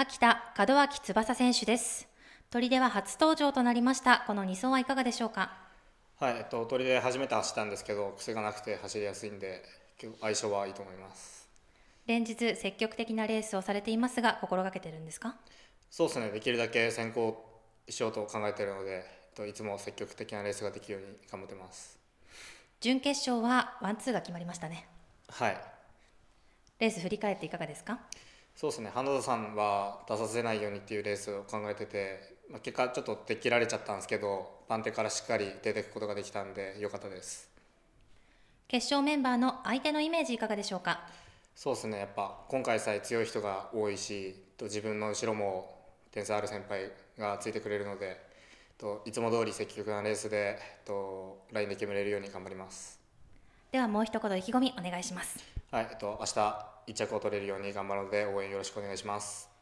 秋田門脇翼選手です鳥では初登場となりましたこの2走はいかがでしょうかはい、えっと、鳥で初めて走ったんですけど癖がなくて走りやすいんで相性はいいと思います連日積極的なレースをされていますが心がけてるんですかそうですねできるだけ先行しようと考えているので、えっと、いつも積極的なレースができるように頑張ってます準決勝はワンツーが決まりましたねはいレース振り返っていかがですかそうですね花田さんは出させないようにっていうレースを考えてて、まあ、結果ちょっと出切られちゃったんですけど番手からしっかり出ていくことができたんで良かったです決勝メンバーの相手のイメージいかがでしょうかそうですねやっぱ今回さえ強い人が多いし自分の後ろも点差ある先輩がついてくれるのでいつも通り積極なレースでラインで決めれるように頑張りますではもう一言意気込みお願いしますはい、えっと、明日一着を取れるように頑張るので応援よろしくお願いします。